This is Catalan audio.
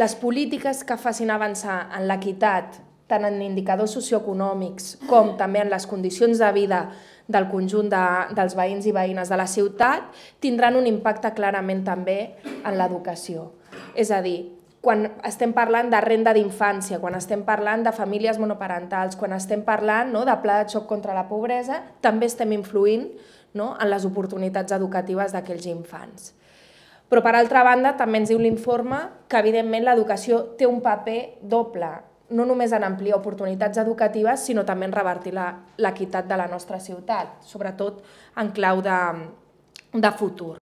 Les polítiques que facin avançar en l'equitat, tant en indicadors socioeconòmics com també en les condicions de vida del conjunt de, dels veïns i veïnes de la ciutat, tindran un impacte clarament també en l'educació. És a dir, quan estem parlant de renda d'infància, quan estem parlant de famílies monoparentals, quan estem parlant no, de pla de xoc contra la pobresa, també estem influint no, en les oportunitats educatives d'aquells infants. Però, per altra banda, també ens diu l'informe que, evidentment, l'educació té un paper doble, no només en ampliar oportunitats educatives, sinó també en revertir l'equitat de la nostra ciutat, sobretot en clau de, de futur.